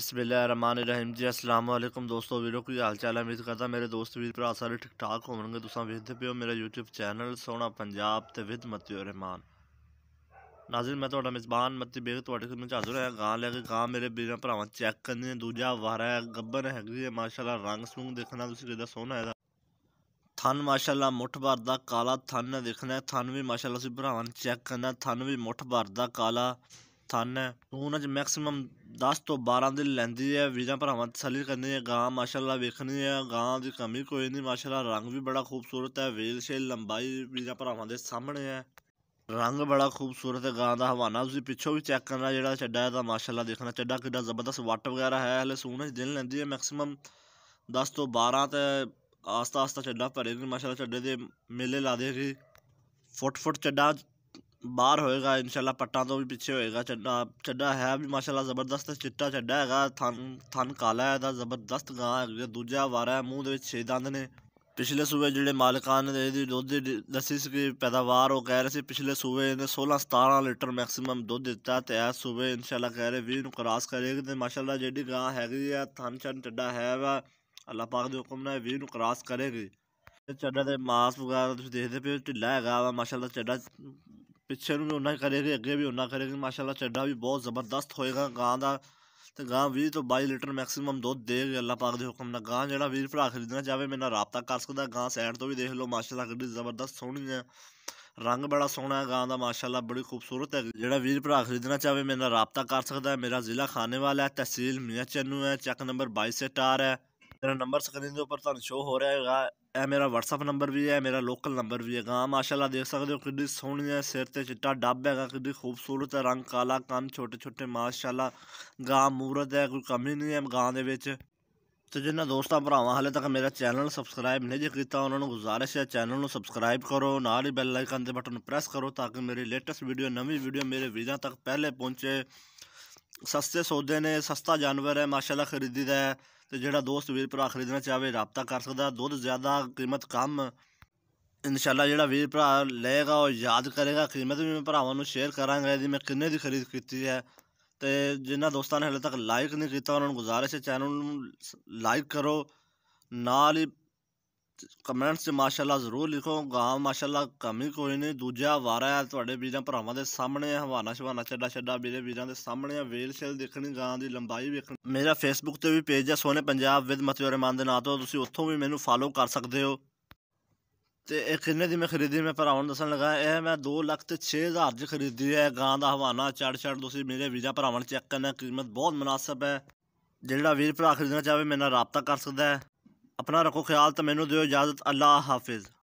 ਬਿਸਮਿਲ੍ਲਾਹਿਰਰahmanirrahim ਜੀ ਅਸਲਾਮ ਅਲੈਕਮ ਦੋਸਤੋ ਵੀਰੋ ਕੀ ਹਾਲ ਚਾਲ ਹੈ ਮੇਰੇ ਕਰਦਾ ਮੇਰੇ ਦੋਸਤ ਵੀਰ ਭਰਾ ਸਾਰੇ ਠੀਕ ਠਾਕ ਹੋਣਗੇ ਤੁਸੀਂ ਵੇਖਦੇ ਪਿਓ ਮੇਰਾ YouTube ਚੈਨਲ ਸੋਹਣਾ ਪੰਜਾਬ ਤੇ ਵਿਦ ਮਤਿਓ ਰਹਿਮਾਨ ਨਾਜ਼ਰ ਮੈਂ ਤੁਹਾਡਾ ਮੇਜ਼ਬਾਨ ਮਤਿ ਬੇਗ ਤੁਹਾਡੇ ਕੋਲ ਹਾਜ਼ਰ ਹੋਇਆ ਗਾਂ ਲੈ ਕੇ ਗਾਂ ਮੇਰੇ ਵੀਰਾਂ ਭਰਾਵਾਂ ਚੈੱਕ ਕਰਨੇ ਦੂਜਾ ਵਾਰਾ ਗੱਬਰ ਹੈਗੀ ਹੈ ਮਾਸ਼ਾਅੱਲਾ ਰੰਗ ਸੁੰਗ ਦੇਖਣਾ ਤੁਸੀਂ ਕਿਦਾ ਸੋਹਣਾ ਹੈਗਾ ਥਨ ਮਾਸ਼ਾਅੱਲਾ ਮੁੱਠ ਭਰ ਦਾ ਕਾਲਾ ਥਨ ਦੇਖਣਾ ਥਨ ਵੀ ਮਾਸ਼ਾਅੱਲਾ ਤੁਸੀਂ ਭਰਾਵਾਂ ਚੈੱਕ ਕਰਨਾ ਥਨ ਵੀ ਮੁੱਠ ਭਰ ਦਾ ਕਾਲਾ ਸਥਾਨ ਹੈ ਉਹਨਾਂ 'ਚ ਮੈਕਸਿਮਮ 10 ਤੋਂ 12 ਦਿਨ ਲੈਂਦੀ ਹੈ ਵੀਰਾਂ ਭਰਾਵਾਂ ਤਸੱਲੀ ਕਰਨੀ ਹੈ ਗਾਂ ਮਾਸ਼ਾਅੱਲਾ ਵੇਖਣੀ ਹੈ ਗਾਂ ਦੀ ਕਮੀ ਕੋਈ ਨਹੀਂ ਮਾਸ਼ਾਅੱਲਾ ਰੰਗ ਵੀ ਬੜਾ ਖੂਬਸੂਰਤ ਹੈ ਵੇਲ ਸ਼ੇ ਲੰਬਾਈ ਵੀਰਾਂ ਭਰਾਵਾਂ ਦੇ ਸਾਹਮਣੇ ਹੈ ਰੰਗ ਬੜਾ ਖੂਬਸੂਰਤ ਹੈ ਗਾਂ ਦਾ ਹਵਾਨਾ ਤੁਸੀਂ ਪਿੱਛੋਂ ਵੀ ਚੈੱਕ ਕਰਨਾ ਜਿਹੜਾ ਚੱਡਾ ਹੈ ਤਾਂ ਮਾਸ਼ਾਅੱਲਾ ਦੇਖਣਾ ਚੱਡਾ ਕਿੱਡਾ ਜ਼ਬਰਦਸਤ ਵੱਟ ਵਗੈਰਾ ਹੈ ਹਲੇ ਸੂਣ 'ਚ ਦਿਨ ਲੈਂਦੀ ਹੈ ਮੈਕਸਿਮਮ 10 ਤੋਂ 12 ਤੇ ਆਸਤਾ ਆਸਤਾ ਚੱਡਾ ਪਰੇ ਮਾਸ਼ਾਅੱਲਾ ਚੱਡੇ ਦੇ ਮੇਲੇ ਲਾ ਦੇਗੀ ਫੁੱਟ ਫੁੱਟ ਚੱਡਾ ਬਾਹਰ ਹੋਏਗਾ ਇਨਸ਼ਾਅੱਲਾ ਪੱਟਾਂ ਤੋਂ ਵੀ ਪਿੱਛੇ ਹੋਏਗਾ ਚੱਡਾ ਚੱਡਾ ਹੈ ਵੀ ਮਾਸ਼ਾਅੱਲਾ ਜ਼ਬਰਦਸਤ ਚਿੱਟਾ ਚੱਡਾ ਹੈਗਾ ਥਨ ਥਨ ਕਾਲਾ ਹੈ ਦਾ ਜ਼ਬਰਦਸਤ ਗਾਂ ਹੈ ਦੂਜਾ ਵਾਰਾ ਹੈ ਮੂੰਹ ਦੇ ਵਿੱਚ ਛੇ ਦੰਦ ਨੇ ਪਿਛਲੇ ਸੂਬੇ ਜਿਹੜੇ ਮਾਲਕਾਂ ਨੇ ਇਹਦੀ ਦੁੱਧ ਦੱਸੀ ਸੀ ਕਿ ਪੈਦਾਵਾਰ ਉਹ ਕਹਿ ਰਹੇ ਸੀ ਪਿਛਲੇ ਸੂਬੇ ਇਹਨੇ 16 17 ਲੀਟਰ ਮੈਕਸਿਮਮ ਦੁੱਧ ਦਿੱਤਾ ਤੇ ਇਸ ਸੂਬੇ ਇਨਸ਼ਾਅੱਲਾ ਕਹਿ ਰਹੇ ਵੀ ਨੂੰ ਕਰਾਸ ਕਰੇਗਾ ਤੇ ਮਾਸ਼ਾਅੱਲਾ ਜਿਹੜੀ ਗਾਂ ਹੈਗੀ ਆ ਥਨ ਚੰਨ ਚੱਡਾ ਹੈ ਵਾ ਅੱਲਾ ਪਾਕ ਦੇ ਹੁਕਮ ਨਾਲ ਵੀ ਨੂੰ ਕਰਾਸ ਕਰੇਗੀ ਚੱਡਾ ਦੇ ਮਾਸ ਵਗੈਰਾ ਤੁਸੀਂ ਦੇਖਦੇ ਪਿਓ ਢਿੱਲਾ ਹੈਗਾ ਵਾ ਮਾਸ਼ਾਅੱਲਾ ਚੱਡਾ ਪਿੱਛੇ ਨੂੰ ਵੀ ਉਹਨਾਂ ਹੀ ਕਰੇਗੀ ਅੱਗੇ ਵੀ ਉਹਨਾਂ ਕਰੇਗੇ ਮਾਸ਼ਾਅੱਲਾ ਚੱਡਾ ਵੀ ਬਹੁਤ ਜ਼ਬਰਦਸਤ ਹੋਏਗਾ ਗਾਂ ਦਾ ਤੇ ਗਾਂ 20 ਤੋਂ 22 ਲੀਟਰ ਮੈਕਸਿਮਮ ਦੁੱਧ ਦੇਗੀ ਅੱਲਾਹ ਪਾਕ ਦੇ ਹੁਕਮ ਨਾਲ ਗਾਂ ਜਿਹੜਾ ਵੀਰ ਭਰਾ ਖਰੀਦਣਾ ਚਾਹਵੇ ਮੇਰੇ ਨਾਲ ਰਾਬਤਾ ਕਰ ਸਕਦਾ ਗਾਂ ਸਾਈਡ ਤੋਂ ਵੀ ਦੇਖ ਲਓ ਮਾਸ਼ਾਅੱਲਾ ਕਿੰਨੀ ਜ਼ਬਰਦਸਤ ਸੋਹਣੀ ਹੈ ਰੰਗ ਬੜਾ ਸੋਹਣਾ ਹੈ ਗਾਂ ਦਾ ਮਾਸ਼ਾਅੱਲਾ ਬੜੀ ਖੂਬਸੂਰਤ ਹੈ ਜਿਹੜਾ ਵੀਰ ਭਰਾ ਖਰੀਦਣਾ ਚਾਵੇ ਮੇਰੇ ਨਾਲ ਰਾਬਤਾ ਕਰ ਸਕਦਾ ਹੈ ਮੇਰਾ ਜ਼ਿਲ੍ਹਾ ਖਾਨੇਵਾਲ ਹੈ ਤਹਿਸੀਲ ਮੀਆਂ ਚੰਨੂ ਹੈ ਚੱਕ ਨੰਬਰ 22 ਸਟਾਰ ਹੈ ਮੇਰਾ ਨੰਬਰ ਸਕਰੀਨ ਦੇ ਉੱਪਰ ਤੁਹਾਨੂੰ ਸ਼ੋ ਹੋ ਰਿਹਾ ਹੈਗਾ ਇਹ ਮੇਰਾ WhatsApp ਨੰਬਰ ਵੀ ਹੈ ਮੇਰਾ ਲੋਕਲ ਨੰਬਰ ਵੀ ਹੈਗਾ ਮਾਸ਼ਾਅੱਲਾ ਦੇਖ ਸਕਦੇ ਹੋ ਕਿੰਨੀ ਸੋਹਣੀ ਹੈ ਸਿਰ ਤੇ ਚਿੱਟਾ ਡੱਬ ਹੈਗਾ ਕਿੰਨੀ ਖੂਬਸੂਰਤ ਹੈ ਰੰਗ ਕਾਲਾ ਕੰਨ ਛੋਟੇ ਛੋਟੇ ਮਾਸ਼ਾਅੱਲਾ ਗਾਂ ਮੂਰਤ ਹੈ ਕੋਈ ਕਮੀ ਨਹੀਂ ਹੈ ਗਾਂ ਦੇ ਵਿੱਚ ਤੇ ਜਿਨ੍ਹਾਂ ਦੋਸਤਾਂ ਭਰਾਵਾਂ ਹਾਲੇ ਤੱਕ ਮੇਰਾ ਚੈਨਲ ਸਬਸਕ੍ਰਾਈਬ ਨਹੀਂ ਜੇ ਕੀਤਾ ਉਹਨਾਂ ਨੂੰ ਗੁਜ਼ਾਰਿਸ਼ ਹੈ ਚੈਨਲ ਨੂੰ ਸਬਸਕ੍ਰਾਈਬ ਕਰੋ ਨਾਲ ਹੀ ਬੈਲ ਆਈਕਨ ਦੇ ਬਟਨ ਨੂੰ ਪ੍ਰੈਸ ਕਰੋ ਤਾਂ ਕਿ ਮੇਰੀ ਲੇਟੈਸਟ ਵੀਡੀਓ ਨਵੀਂ ਵੀਡੀਓ ਮੇਰੇ ਵੀਰਾਂ ਤੱਕ ਪਹਿਲੇ ਪਹੁੰਚੇ ਸਸਤੇ ਸੌਦੇ ਨੇ ਸਸਤਾ ਜਾਨਵਰ ਹੈ ਮਾਸ਼ਾਅੱਲਾ ਖਰੀਦੀਦਾ ਹੈ ਤੇ ਜਿਹੜਾ ਦੋਸਤ ਵੀਰ ਭਰਾ ਖਰੀਦਣਾ ਚਾਹਵੇ رابطہ ਕਰ ਸਕਦਾ ਦੁੱਧ ਜ਼ਿਆਦਾ ਕੀਮਤ ਕਮ ਇਨਸ਼ਾਅੱਲਾ ਜਿਹੜਾ ਵੀਰ ਭਰਾ ਲਏਗਾ ਉਹ ਯਾਦ ਕਰੇਗਾ ਕੀਮਤ ਵੀ ਮੈਂ ਭਰਾਵਾਂ ਨੂੰ ਸ਼ੇਅਰ ਕਰਾਂਗਾ ਜੀ ਮੈਂ ਕਿੰਨੇ ਦੀ ਖਰੀਦ ਕੀਤੀ ਹੈ ਤੇ ਜਿਨ੍ਹਾਂ ਦੋਸਤਾਂ ਨੇ ਹਲੇ ਤੱਕ ਲਾਈਕ ਨਹੀਂ ਕੀਤਾ ਉਹਨਾਂ ਨੂੰ ਗੁਜ਼ਾਰਿਸ਼ ਹੈ ਚੈਨਲ ਨੂੰ ਲਾਈਕ ਕਰੋ ਨਾਲ ਹੀ ਕਮੈਂਟਸ ਮਾਸ਼ਾਅੱਲਾ ਜ਼ਰੂਰ ਲਿਖੋ ਗਾਂ ਮਾਸ਼ਾਅੱਲਾ ਕਮੀ ਕੋਈ ਨਹੀਂ ਦੂਜਾ ਵਾਰਾ ਹੈ ਤੁਹਾਡੇ ਵੀਰਾਂ ਭਰਾਵਾਂ ਦੇ ਸਾਹਮਣੇ ਹਵਾਨਾ ਸ਼ਵਾਨਾ ਛੱਡਾ ਛੱਡਾ ਵੀਰੇ ਵੀਰਾਂ ਦੇ ਸਾਹਮਣੇ ਆ ਵੇਲ ਸ਼ੇਲ ਦੇਖਣੀ ਗਾਂ ਦੀ ਲੰਬਾਈ ਵੇਖਣ ਮੇਰਾ ਫੇਸਬੁੱਕ ਤੇ ਵੀ ਪੇਜ ਹੈ ਸੋਨੇ ਪੰਜਾਬ ਵਿਦ ਮਤਿਓ ਰਹਿਮਾਨ ਦੇ ਨਾਂ ਤੋਂ ਤੁਸੀਂ ਉੱਥੋਂ ਵੀ ਮੈਨੂੰ ਫਾਲੋ ਕਰ ਸਕਦੇ ਹੋ ਤੇ ਇਹ ਕਿੰਨੇ ਦੀ ਮੈਂ ਖਰੀਦੀ ਮੈਂ ਭਰਾਵਾਂ ਨੂੰ ਦੱਸਣ ਲੱਗਾ ਇਹ ਮੈਂ 2 ਲੱਖ ਤੇ 6000 ਦੀ ਖਰੀਦੀ ਹੈ ਗਾਂ ਦਾ ਹਵਾਨਾ ਚੜ ਛੱਡ ਤੁਸੀਂ ਮੇਰੇ ਵੀਰਾਂ ਭਰਾਵਾਂ ਨੂੰ ਚੈੱਕ ਕਰਨਾ ਕੀਮਤ ਬਹੁਤ ਮناسب ਹੈ ਜਿਹੜਾ ਵੀਰ ਭਰਾ ਖਰੀਦਣਾ ਚਾਹਵੇ ਮੇਰੇ ਨਾਲ ਰਾਬਤਾ ਕਰ ਸਕਦਾ ਹੈ ਆਪਣਾ ਰੱਖੋ ਖਿਆਲ ਤੇ ਮੈਨੂੰ ਦਿਓ ਇਜਾਜ਼ਤ ਅੱਲਾ ਹਾਫਿਜ਼